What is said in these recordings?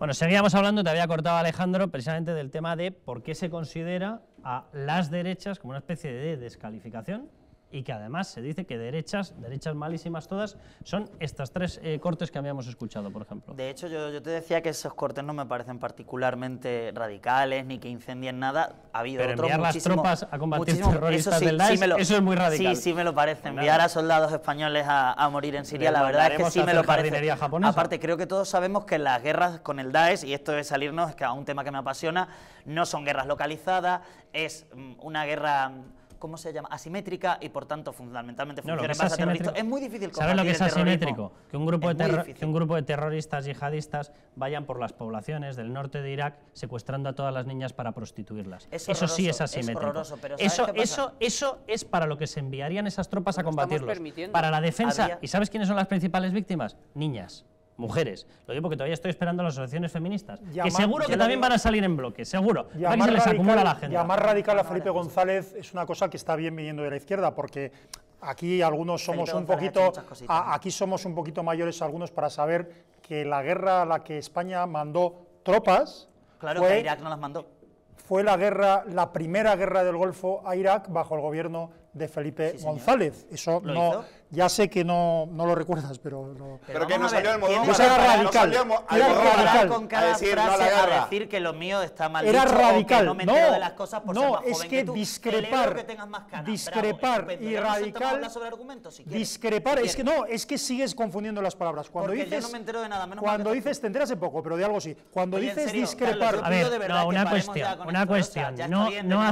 Bueno, seguíamos hablando, te había cortado Alejandro, precisamente del tema de por qué se considera a las derechas como una especie de descalificación y que además se dice que derechas, derechas malísimas todas, son estas tres eh, cortes que habíamos escuchado, por ejemplo. De hecho, yo, te decía que esos cortes no me parecen particularmente radicales ni que incendien nada. Ha habido Pero otros enviar las tropas a combatir terroristas del Daesh, eso es muy radical. Sí, sí me lo parece. Enviar a soldados españoles a, morir en Siria, la verdad es que sí me lo parece. Japonesa. Aparte, creo que todos sabemos que las guerras con el Daesh, y esto de salirnos, que a un tema que me apasiona, no son guerras localizadas, es mm, una guerra ¿cómo se llama? Asimétrica y por tanto fundamentalmente no, lo que es, es muy difícil ¿Sabes lo que es asimétrico? Que un, grupo de un grupo de terroristas yihadistas vayan por las poblaciones del norte de Irak secuestrando a todas las niñas para prostituirlas. eso sí es asimétrico. pero eso, eso, eso es para lo que se enviarían esas tropas a combatirlos. Para la defensa. ¿Y sabes quiénes son las principales víctimas? Niñas mujeres. Lo digo porque todavía estoy esperando las asociaciones feministas, que seguro que también van a salir en bloque, seguro. Y para radical, la radical a Felipe González es una cosa que está bien viniendo de la izquierda, porque aquí algunos somos un poquito, aquí somos un poquito mayores algunos para saber que la guerra a la que España mandó tropas... Claro, fue, Irak no las mandó. Fue la guerra, la primera guerra del Golfo a Irak bajo el gobierno de Felipe González. Eso no, ya sé que no, no lo recuerdas, pero... Pero, que no salió el modelo. era radical. era radical. Con cada a decir, no A decir que lo mío está mal Era radical. no, no, de las cosas por ser más es que, que discrepar. Discrepar pues, y radical. Sobre discrepar. Si es que no, es que sigues confundiendo las palabras. Cuando Porque dices, yo no me entero de nada. Menos cuando dices, te enteras en poco, pero de algo sí. Cuando dices discrepar... a ver, una cuestión. Una cuestión. No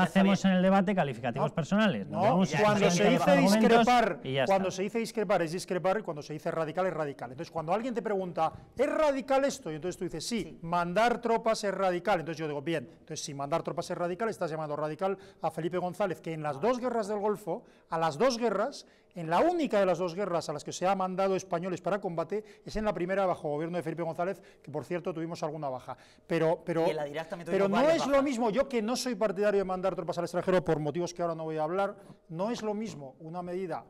hacemos en el debate calificativos personales no, cuando se dice discrepar, cuando se dice discrepar es discrepar y cuando se dice radical es radical. Entonces, cuando alguien te pregunta, ¿es radical esto? Y entonces tú dices, sí, sí, mandar tropas es radical. Entonces yo digo, bien, entonces si mandar tropas es radical, estás llamando radical a Felipe González, que en las dos guerras del Golfo, a las dos guerras, en la única de las dos guerras a las que se ha mandado españoles para combate es en la primera bajo gobierno de Felipe González, que por cierto tuvimos alguna baja. Pero, pero, pero no es lo mismo, yo que no soy partidario de mandar tropas al extranjero por motivos que ahora no voy a hablar, no es lo mismo una medida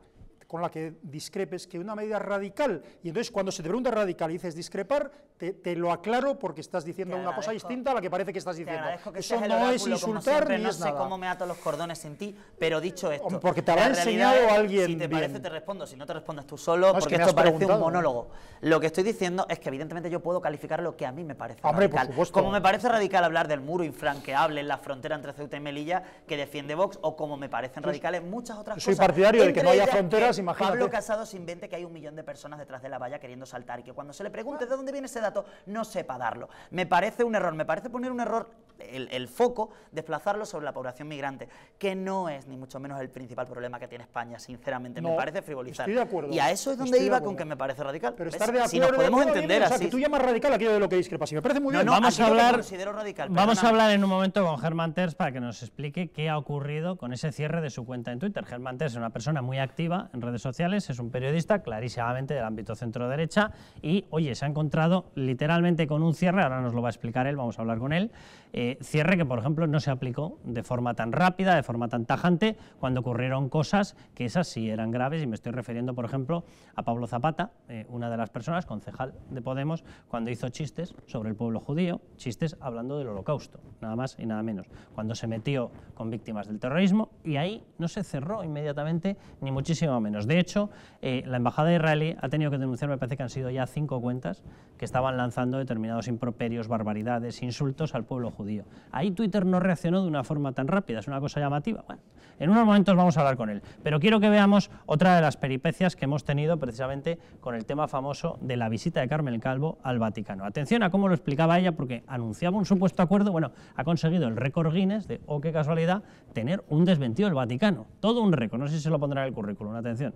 con la que discrepes que una medida radical. Y entonces cuando se te pregunta radical y dices discrepar, te, te lo aclaro porque estás diciendo una cosa distinta a la que parece que estás diciendo. Eso no es insultar ni es nada. No sé cómo me ato los cordones en ti, pero dicho esto... Porque te habrá enseñado alguien Si te parece te respondo, si no te respondes tú solo, porque esto parece un monólogo. Lo que estoy diciendo es que evidentemente yo puedo calificar lo que a mí me parece radical. Como me parece radical hablar del muro infranqueable en la frontera entre Ceuta y Melilla que defiende Vox, o como me parecen radicales muchas otras cosas. Soy partidario de que no haya fronteras Pablo Casado se invente que hay un millón de personas detrás de la valla queriendo saltar y que cuando se le pregunte de dónde viene ese dato, no sepa darlo. Me parece un error, me parece poner un error, el, foco, desplazarlo sobre la población migrante, que no es ni mucho menos el principal problema que tiene España, sinceramente. me parece frivolizar. Estoy de acuerdo. Y a eso es donde iba con que me parece radical. Pero estar de acuerdo, Si podemos entender o tú llamas radical aquello de lo que discrepas. si me parece muy bien. vamos a hablar, considero radical, vamos a hablar en un momento con Germán Terz para que nos explique qué ha ocurrido con ese cierre de su cuenta en Twitter. Germán Terz es una persona muy activa en realidad redes sociales, es un periodista clarísimamente del ámbito centro-derecha y, oye, se ha encontrado literalmente con un cierre, ahora nos lo va a explicar él, vamos a hablar con él, eh, cierre que, por ejemplo, no se aplicó de forma tan rápida, de forma tan tajante, cuando ocurrieron cosas que esas sí eran graves y me estoy refiriendo, por ejemplo, a Pablo Zapata, eh, una de las personas, concejal de Podemos, cuando hizo chistes sobre el pueblo judío, chistes hablando del holocausto, nada más y nada menos, cuando se metió con víctimas del terrorismo y ahí no se cerró inmediatamente ni muchísimo menos. De hecho, eh, la Embajada israelí ha tenido que denunciar, me parece que han sido ya cinco cuentas, que estaban lanzando determinados improperios, barbaridades, insultos al pueblo judío. Ahí Twitter no reaccionó de una forma tan rápida, es una cosa llamativa. Bueno, en unos momentos vamos a hablar con él, pero quiero que veamos otra de las peripecias que hemos tenido precisamente con el tema famoso de la visita de Carmen Calvo al Vaticano. Atención a cómo lo explicaba ella, porque anunciaba un supuesto acuerdo, bueno, ha conseguido el récord Guinness de, oh, qué casualidad, tener un desventío del Vaticano. Todo un récord, no sé si se lo pondrá en el currículum, atención.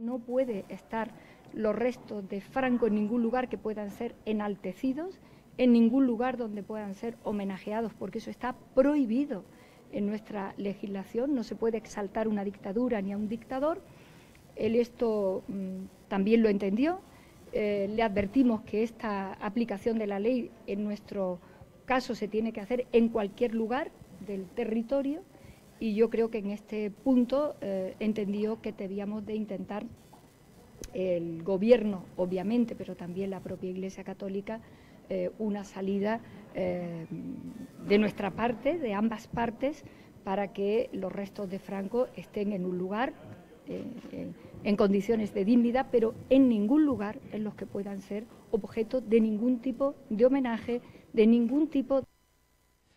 No puede estar los restos de Franco en ningún lugar que puedan ser enaltecidos, en ningún lugar donde puedan ser homenajeados, porque eso está prohibido en nuestra legislación, no se puede exaltar una dictadura ni a un dictador. Él esto mm, también lo entendió. Eh, le advertimos que esta aplicación de la ley en nuestro caso se tiene que hacer en cualquier lugar del territorio y yo creo que en este punto eh, entendió que debíamos de intentar el gobierno, obviamente, pero también la propia Iglesia Católica, eh, una salida eh, de nuestra parte, de ambas partes, para que los restos de Franco estén en un lugar, eh, en condiciones de dignidad, pero en ningún lugar en los que puedan ser objeto de ningún tipo de homenaje, de ningún tipo de...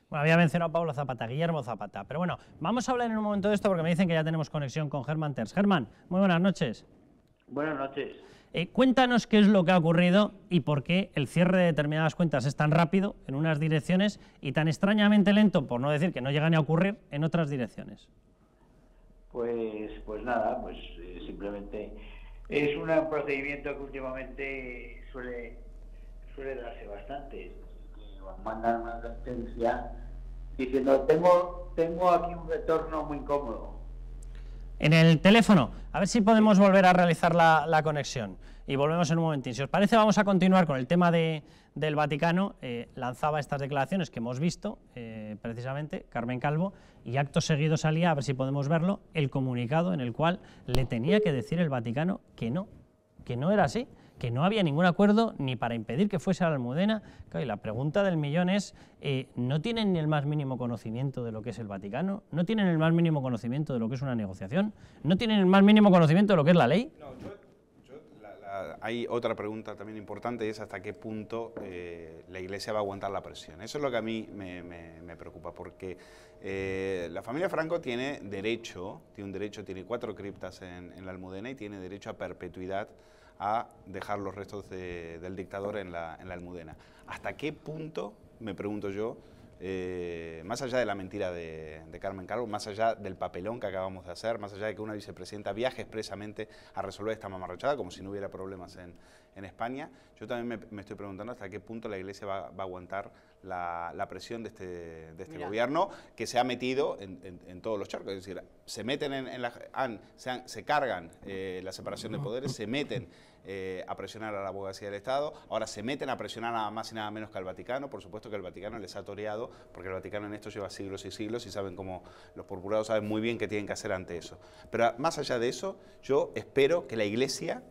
Bueno, había mencionado a Pablo Zapata, Guillermo Zapata. Pero bueno, vamos a hablar en un momento de esto porque me dicen que ya tenemos conexión con Germán Terz. Germán, muy buenas noches. Buenas noches. Eh, cuéntanos qué es lo que ha ocurrido y por qué el cierre de determinadas cuentas es tan rápido en unas direcciones y tan extrañamente lento, por no decir que no llega ni a ocurrir, en otras direcciones. Pues, pues nada, pues eh, simplemente es un procedimiento que últimamente suele, darse bastante. Mandan una advertencia diciendo, tengo, tengo aquí un retorno muy cómodo en el teléfono. A ver si podemos volver a realizar la, conexión. Y volvemos en un momentín. Si os parece, vamos a continuar con el tema del Vaticano. Eh, lanzaba estas declaraciones que hemos visto, eh, precisamente, Carmen Calvo, y acto seguido salía, a ver si podemos verlo, el comunicado en el cual le tenía que decir el Vaticano que no, que no era así que no había ningún acuerdo ni para impedir que fuese a la Almudena. la pregunta del millón es, eh, ¿no tienen ni el más mínimo conocimiento de lo que es el Vaticano? ¿No tienen el más mínimo conocimiento de lo que es una negociación? ¿No tienen el más mínimo conocimiento de lo que es la ley? hay otra pregunta también importante y es hasta qué punto eh, la Iglesia va a aguantar la presión. Eso es lo que a mí me, preocupa, porque eh, la familia Franco tiene derecho, tiene un derecho, tiene cuatro criptas en, en la Almudena y tiene derecho a perpetuidad a dejar los restos del dictador en la, almudena. ¿Hasta qué punto, me pregunto yo, eh, más allá de la mentira de, Carmen Calvo, más allá del papelón que acabamos de hacer, más allá de que una vicepresidenta viaje expresamente a resolver esta mamarrachada como si no hubiera problemas en, en España. Yo también me, estoy preguntando hasta qué punto la Iglesia va, a aguantar la, presión de este, este gobierno que se ha metido en, todos los charcos. Es decir, se meten se, cargan eh, la separación de poderes, se meten eh, a presionar a la abogacía del Estado, ahora se meten a presionar nada más y nada menos que al Vaticano. Por supuesto que el Vaticano les ha toreado, porque el Vaticano en esto lleva siglos y siglos y saben cómo, los purpurados saben muy bien qué tienen que hacer ante eso. Pero más allá de eso, yo espero que la Iglesia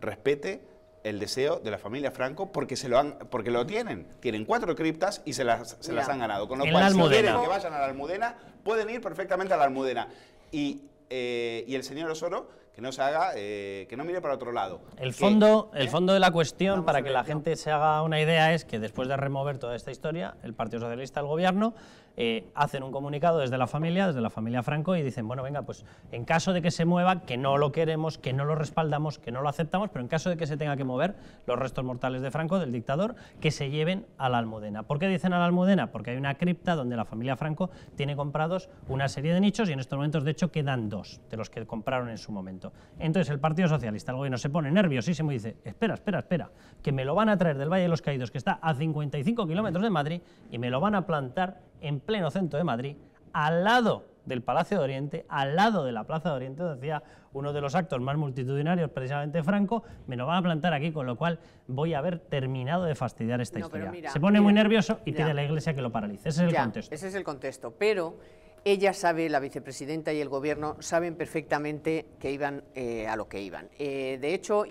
respete el deseo de la familia Franco porque se lo han, porque lo tienen. Tienen cuatro criptas y se las, se las han ganado. Con lo cual, si quieren que vayan a la Almudena, pueden ir perfectamente a la Almudena. Y, eh, el señor Osoro que no se haga, eh, que no mire para otro lado. El fondo, el ¿Eh? fondo de la cuestión, para que la gente se haga una idea, es que después de remover toda esta historia, el Partido Socialista, el Gobierno, eh, hacen un comunicado desde la familia, desde la familia Franco, y dicen, bueno, venga, pues en caso de que se mueva, que no lo queremos, que no lo respaldamos, que no lo aceptamos, pero en caso de que se tenga que mover, los restos mortales de Franco, del dictador, que se lleven a la Almudena. ¿Por qué dicen a la Almudena? Porque hay una cripta donde la familia Franco tiene comprados una serie de nichos y en estos momentos, de hecho, quedan dos de los que compraron en su momento. Entonces, el Partido Socialista, el gobierno, se pone nerviosísimo y dice, espera, espera, espera, que me lo van a traer del Valle de los Caídos, que está a 55 kilómetros de Madrid, y me lo van a plantar en pleno centro de Madrid, al lado del Palacio de Oriente, al lado de la Plaza de Oriente, decía uno de los actos más multitudinarios, precisamente Franco, me lo van a plantar aquí, con lo cual voy a haber terminado de fastidiar esta historia. Se pone muy nervioso y pide a la Iglesia que lo paralice. Ese es el contexto. Ese es el contexto, pero ella sabe, la vicepresidenta y el gobierno saben perfectamente que iban eh, a lo que iban. Eh, de hecho,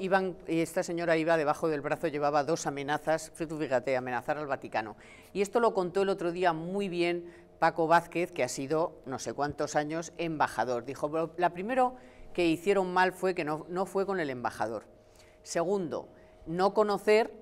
esta señora iba debajo del brazo, llevaba dos amenazas, fíjate, amenazar al Vaticano. Y esto lo contó el otro día muy bien Paco Vázquez, que ha sido no sé cuántos años embajador. Dijo, la primero que hicieron mal fue que no, no fue con el embajador. Segundo, no conocer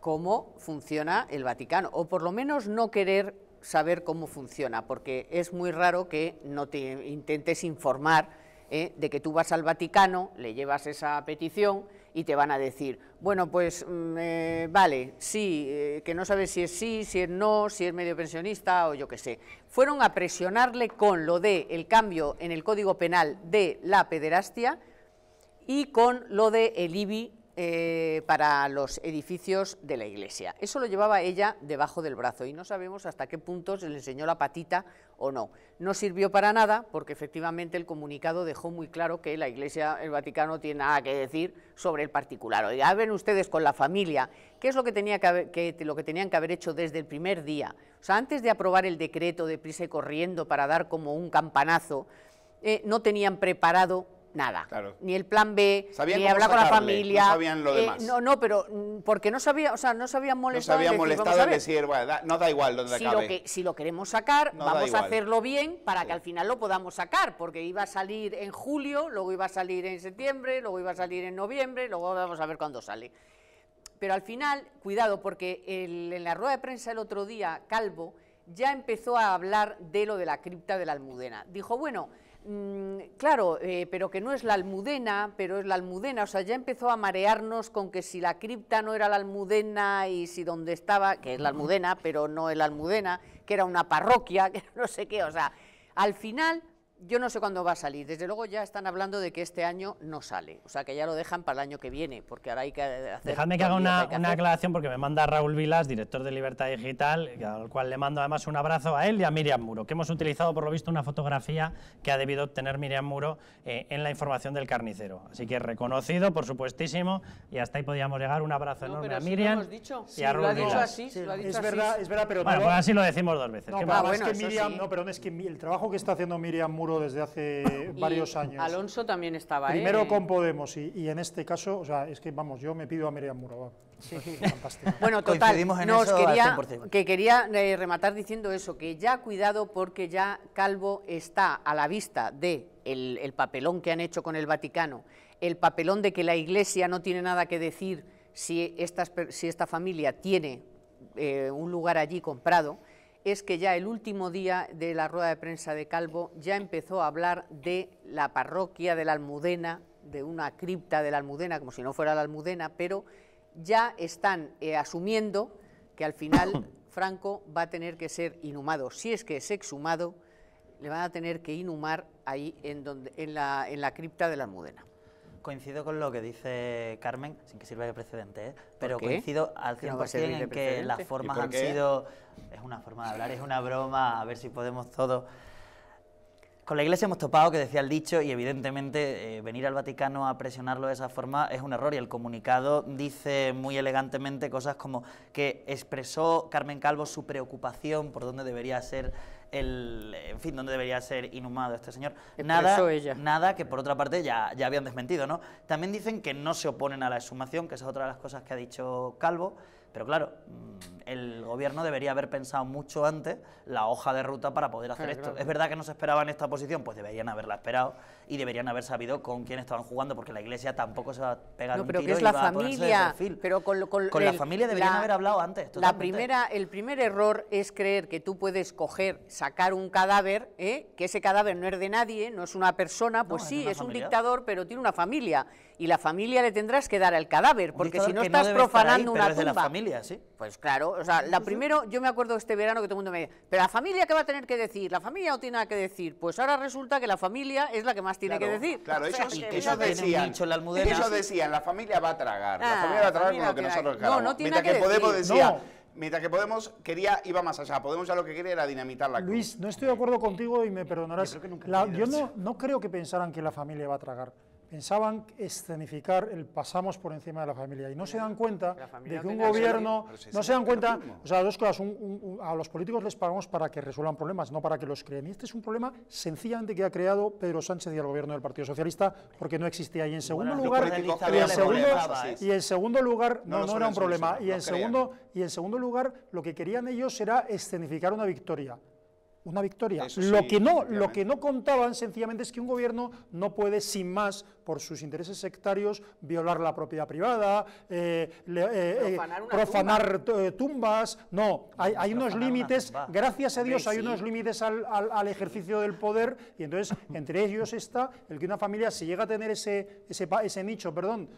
cómo funciona el Vaticano, o por lo menos no querer saber cómo funciona, porque es muy raro que no te intentes informar ¿eh? de que tú vas al Vaticano, le llevas esa petición y te van a decir, bueno, pues mm, eh, vale, sí, eh, que no sabes si es sí, si es no, si es medio pensionista o yo qué sé. Fueron a presionarle con lo de el cambio en el Código Penal de la pederastia y con lo de el IBI eh, para los edificios de la iglesia. Eso lo llevaba ella debajo del brazo y no sabemos hasta qué punto se le enseñó la patita o no. No sirvió para nada porque efectivamente el comunicado dejó muy claro que la iglesia, el Vaticano, tiene nada que decir sobre el particular. Oiga, ven ustedes con la familia, ¿qué es lo que, tenían que haber hecho desde el primer día? O sea, antes de aprobar el decreto de prisa y corriendo para dar como un campanazo, eh, no tenían preparado nada. Ni el plan B, ni hablar con la familia. Eh, no No, pero mm, porque no sabía, o sea, no se habían molestado. No se habían no da igual donde si acabe. Lo que, si lo queremos sacar, vamos a hacerlo bien para que al final lo podamos sacar, porque iba a salir en julio, luego iba a salir en septiembre, luego iba a salir en noviembre, luego vamos a ver cuándo sale. Pero al final, cuidado, porque en la rueda de prensa el otro día, Calvo ya empezó a hablar de lo de la cripta de la Almudena. Dijo, bueno, Mm, claro, eh, pero que no es la almudena, pero es la almudena, o sea, ya empezó a marearnos con que si la cripta no era la almudena y si donde estaba, que es la almudena, pero no la almudena, que era una parroquia, que no sé qué, o sea, al final yo no sé cuándo va a salir. Desde luego ya están hablando de que este año no sale. O sea, que ya lo dejan para el año que viene, porque ahora hay que hacer... Dejadme que haga una, una aclaración, porque me manda Raúl Vilas, director de Libertad Digital, al cual le mando además un abrazo a él y a Miriam Muro, que hemos utilizado, por lo visto, una fotografía que ha debido obtener Miriam Muro eh, en la información del carnicero. Así que reconocido, por supuestísimo, y hasta ahí podíamos llegar. Un abrazo enorme a Miriam y a Raúl lo dicho sí, lo dicho es, Verdad, es verdad, pero... Bueno, pues así lo decimos dos veces. No, pero, es que el trabajo que está haciendo Miriam Muro desde hace varios años. Alonso también estaba ¿eh? Primero con Podemos y, en este caso, o sea, es que vamos, yo me pido a Miriam Muro. Sí. Bueno, total, nos quería, que quería eh, rematar diciendo eso, que ya cuidado porque ya Calvo está a la vista de el, papelón que han hecho con el Vaticano, el papelón de que la Iglesia no tiene nada que decir si, estas, si esta familia tiene eh, un lugar allí comprado, es que ya el último día de la rueda de prensa de Calvo ya empezó a hablar de la parroquia de la Almudena, de una cripta de la Almudena, como si no fuera la Almudena, pero ya están eh, asumiendo que al final Franco va a tener que ser inhumado. Si es que es exhumado, le van a tener que inhumar ahí en la cripta de la Almudena coincido con lo que dice Carmen, sin que sirva de precedente, ¿eh? pero coincido al 100% en que las formas han sido... Es una forma de hablar, es una broma, a ver si podemos todos... Con la Iglesia hemos topado, que decía el dicho, y evidentemente eh, venir al Vaticano a presionarlo de esa forma es un error. Y el comunicado dice muy elegantemente cosas como que expresó Carmen Calvo su preocupación por dónde debería ser el, en fin, dónde debería ser inhumado este señor. Nada, nada que por otra parte ya, ya habían desmentido, ¿no? También dicen que no se oponen a la exhumación, que es otra de las cosas que ha dicho Calvo, pero claro, mm, el gobierno debería haber pensado mucho antes la hoja de ruta para poder hacer esto. Es verdad que no se esperaba en esta posición, pues deberían haberla esperado y deberían haber sabido con quién estaban jugando, porque la iglesia tampoco se va a pegar pero un tiro es la y va familia, a perfil. Pero con, con, la familia deberían haber hablado antes. La primera, el primer error es creer que tú puedes coger, sacar un cadáver, ¿eh? que ese cadáver no es de nadie, no es una persona, pues sí, es, un dictador, pero tiene una familia. Y la familia le tendrás que dar al cadáver, porque si no estás profanando una tumba. Pues claro, o sea, la primero, yo me acuerdo este verano que todo el mundo me decía, pero la familia que va a tener que decir, la familia no tiene nada que decir, pues ahora resulta que la familia es la que más tiene que decir. Claro, decían, la la familia va a tragar, la ah, familia va a tragar con lo que nosotros No, no tiene Mientras que, Podemos decir. decía, no. Mientras que Podemos quería, iba más allá. Podemos ya lo que quería era dinamitar la cruz. Luis, no estoy de acuerdo contigo y me perdonarás. Yo, yo no, no creo que pensaran que la familia va a tragar pensaban escenificar el pasamos por encima de la familia y no se dan cuenta de que un gobierno no se dan cuenta, o sea, dos cosas, a los políticos les pagamos para que resuelvan problemas, no para que los creen. Y este es un problema sencillamente que ha creado Pedro Sánchez y el gobierno del Partido Socialista porque no existía y en segundo lugar y en segundo, lugar no, era un problema y en segundo y en segundo lugar lo que querían ellos era escenificar una victoria una victoria. lo, que no, lo que no contaban sencillamente es que un gobierno no puede, sin más, por sus intereses sectarios, violar la propiedad privada, eh, eh, eh, profanar, tumbas. No, hay, unos límites, gracias a Dios, hay unos límites al, al, ejercicio del poder y entonces entre ellos está el que una familia, si llega a tener ese, ese, ese nicho perdón,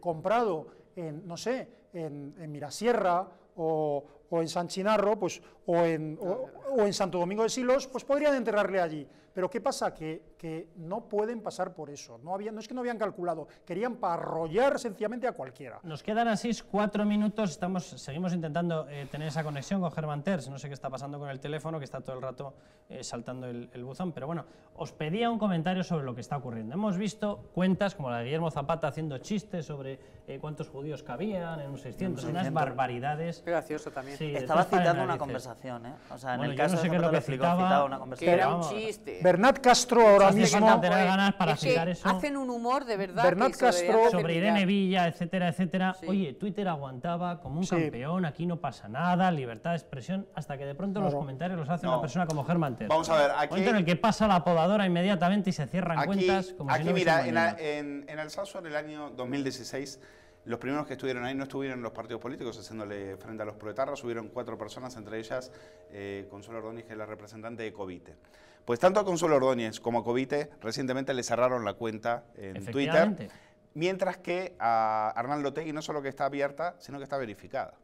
comprado en, no sé, en, en Mirasierra o, o en San Chinarro, pues, o en, o, en Santo Domingo de Silos, pues podrían enterrarle allí. Pero ¿qué pasa? Que, que no pueden pasar por eso. No, había, no es que no habían calculado, querían parrollar sencillamente a cualquiera. Nos quedan así cuatro minutos, estamos, seguimos intentando eh, tener esa conexión con Germán Terz. No sé qué está pasando con el teléfono, que está todo el rato eh, saltando el, buzón. Pero bueno, os pedía un comentario sobre lo que está ocurriendo. Hemos visto cuentas como la de Guillermo Zapata haciendo chistes sobre eh, cuántos judíos cabían en un 600, unas barbaridades. gracioso también. Estaba citando una conversación, O sea, en el caso no sé de que, lo citaba, una conversación. Que era un chiste. Bernat Castro ahora mismo... hacen un humor de verdad. ¿eh? Castro... Sobre Irene Villa, etcétera, etcétera. Oye, Twitter aguantaba como un campeón, aquí no pasa nada, libertad de expresión, hasta que de pronto los comentarios los hace una persona como Germán Ter. Vamos a ver, aquí... en el que pasa la apodadora inmediatamente y se cierran cuentas como Aquí, mira, en, el en, en el año 2016 los primeros que estuvieron ahí no estuvieron los partidos políticos haciéndole frente a los proetarras, hubieron cuatro personas, entre ellas eh, Consuelo Ordóñez, que es la representante de Covite. Pues tanto a Consuelo Ordóñez como a Covite recientemente le cerraron la cuenta en Twitter, mientras que a Arnaldo Tegui no solo que está abierta, sino que está verificada.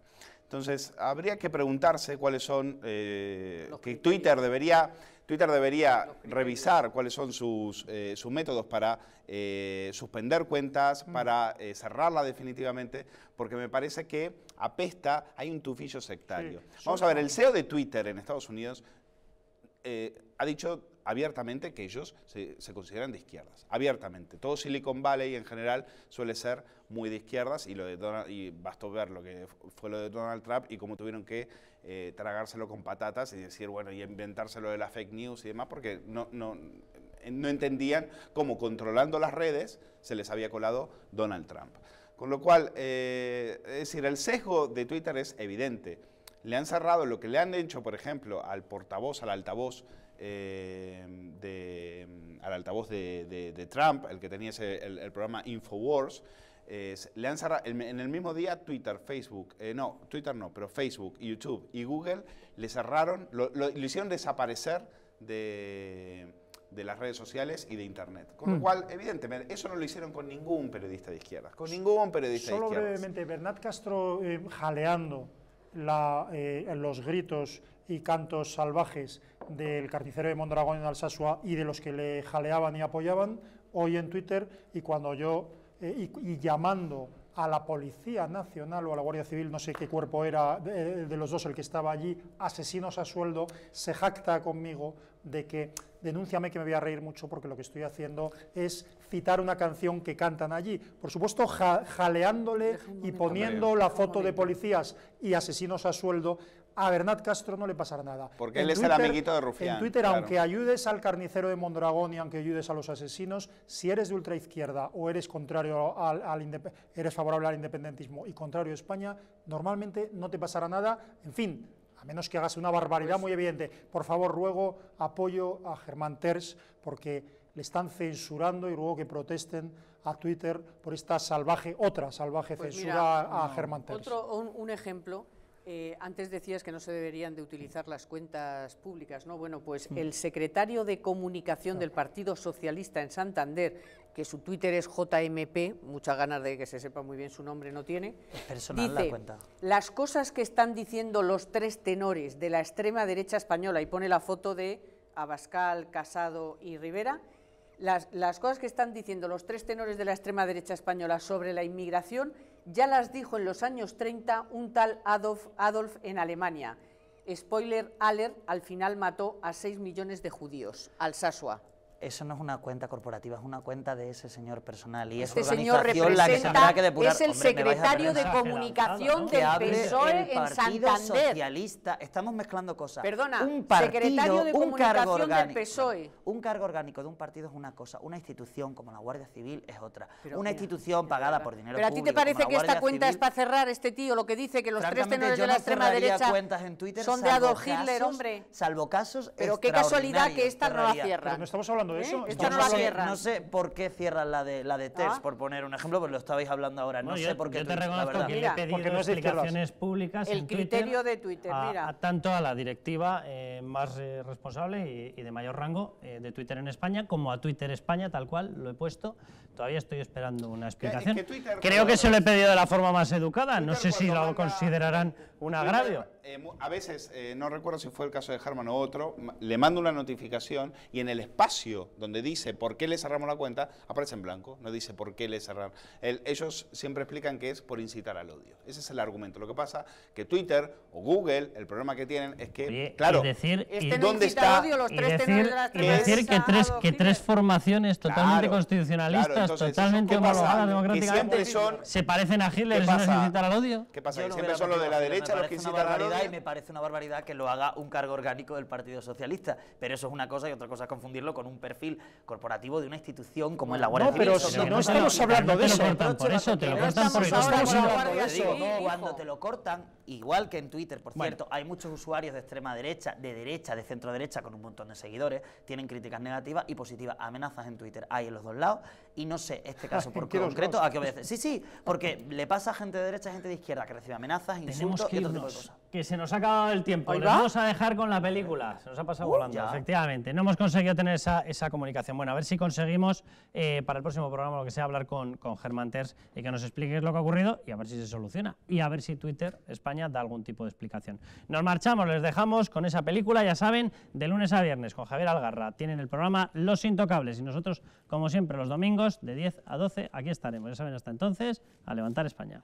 Entonces, habría que preguntarse cuáles son, eh, que Twitter debería, Twitter debería revisar cuáles son sus, eh, métodos para eh, suspender cuentas, mm. para cerrarla definitivamente, porque me parece que apesta, hay un tufillo sectario. Vamos a ver, el CEO de Twitter en Estados Unidos eh, ha dicho abiertamente que ellos se, consideran de izquierdas, abiertamente. Todo Silicon Valley en general suele ser muy de izquierdas y, lo de Donald, y bastó ver lo que fue lo de Donald Trump y cómo tuvieron que eh, tragárselo con patatas y decir, bueno, y inventárselo de la fake news y demás, porque no, no, eh, no entendían cómo controlando las redes se les había colado Donald Trump. Con lo cual, es decir, el sesgo de Twitter es evidente le han cerrado lo que le han hecho, por ejemplo, al portavoz, al altavoz, eh, de, al altavoz de, Trump, el que tenía ese, el, programa Infowars, le han cerrado, en, el mismo día Twitter, Facebook, eh, no, Twitter no, pero Facebook, YouTube y Google le cerraron, lo, hicieron desaparecer de, las redes sociales y de Internet. Con lo mm. cual, evidentemente, eso no lo hicieron con ningún periodista de izquierda. Con ningún periodista de izquierda. Solo brevemente, Bernat Castro eh, jaleando la, eh, los gritos y cantos salvajes del carnicero de Mondragón en Alsasua y de los que le jaleaban y apoyaban hoy en Twitter y cuando yo eh, y llamando a la Policía Nacional o a la Guardia Civil, no sé qué cuerpo era de, los dos el que estaba allí, asesinos a sueldo, se jacta conmigo de que denúnciame que me voy a reír mucho porque lo que estoy haciendo es citar una canción que cantan allí. Por supuesto, jaleándole y poniendo la foto de policías y asesinos a sueldo a Bernat Castro no le pasará nada. Porque él es el amiguito de Rufián. En Twitter, aunque ayudes al carnicero de Mondragón y aunque ayudes a los asesinos, si eres de ultraizquierda o eres contrario al, eres favorable al independentismo y contrario a España, normalmente no te pasará nada. En fin, a menos que hagas una barbaridad pues muy evidente. Por favor, ruego apoyo a Germán Terz, porque le están censurando y ruego que protesten a Twitter por esta salvaje, otra salvaje pues censura a, Germán Terz. Otro, un ejemplo eh, antes decías que no se deberían de utilizar las cuentas públicas, ¿no? Bueno, pues mm. el secretario de Comunicación del Partido Socialista en Santander, que su Twitter es JMP, muchas ganas de que se sepa muy bien su nombre no tiene, personal la cuenta. las cosas que están diciendo los tres tenores de la extrema derecha española, y pone la foto de Abascal, Casado y Rivera, las cosas que están diciendo los tres tenores de la extrema derecha española sobre la inmigración ya las dijo en los años 30 un tal Adolf, Adolf en Alemania. Spoiler alert, al final mató a 6 millones de judíos, al Sasua eso no es una cuenta corporativa, es una cuenta de ese señor personal. Y es este señor la que se es el secretario de comunicación del PSOE en Santander. Socialista. Estamos mezclando cosas. Perdona, un un cargo orgánico, del PSOE. Un cargo orgánico de un partido es una cosa, una institución como la Guardia Civil es otra. una institución pagada por dinero Pero público. Pero a ti te parece que esta cuenta es para cerrar este tío, lo que dice que los tres tenedores de la extrema derecha son de Adolf Hitler, hombre. Salvo casos Pero qué casualidad que esta no la cierra. no estamos hablando eso. no, cierra. No sé por qué cierra la de, la de TERS, ah. por poner un ejemplo, pues lo estabais hablando ahora. No, sé por qué. Yo te reconozco que le he pedido explicaciones públicas El criterio de Twitter, mira. Tanto a la directiva eh, más eh, responsable y de mayor rango eh, de Twitter en España, como a Twitter España, tal cual, lo he puesto. Todavía estoy esperando una explicación. Creo que se lo he pedido de la forma más educada. no sé si lo considerarán un agravio. a veces, no recuerdo si fue el caso de Harman o otro, le mando una notificación y en el espacio donde dice por qué le cerramos la cuenta, aparece en blanco, no dice por qué le cerrar ellos siempre explican que es por incitar al odio. Ese es el argumento. Lo que pasa que Twitter o Google, el problema que tienen es que, claro, decir, este ¿dónde está? Odio, los decir, que, tres, que tres formaciones totalmente constitucionalistas, totalmente homologadas democráticamente, se parecen a Hitler, ¿eso incitar al odio? ¿Qué pasa? siempre son los de la derecha los que incitan al odio. Y me parece una barbaridad que lo haga un cargo orgánico del Partido Socialista, pero eso es una cosa y otra cosa es confundirlo con un perfil corporativo de una institución como es la no, no, estamos hablando de eso. Por eso te lo cortan por eso. Cuando te lo cortan, igual que en Twitter, por cierto, hay muchos usuarios de extrema derecha, de derecha, de centro derecha, con un montón de seguidores, tienen críticas negativas y positivas, amenazas en Twitter, hay en los dos lados, y no sé este caso por concreto a qué obedece. Sí, sí, porque le pasa a gente de derecha, a gente de izquierda que recibe amenazas, insultos y otro tipo de cosas que se nos ha acabado el tiempo. Lo vamos a dejar con la película. Se nos ha pasado volando. Efectivamente. No hemos conseguido tener esa, comunicación. Bueno, a ver si conseguimos eh, para el próximo programa, lo que sea, hablar con, con Germán Terz y que nos explique lo que ha ocurrido y a ver si se soluciona. Y a ver si Twitter España da algún tipo de explicación. Nos marchamos, les dejamos con esa película, ya saben, de lunes a viernes con Javier Algarra. Tienen el programa Los Intocables y nosotros, como siempre, los domingos de 10 a 12, aquí estaremos. Ya saben, hasta entonces, a levantar España.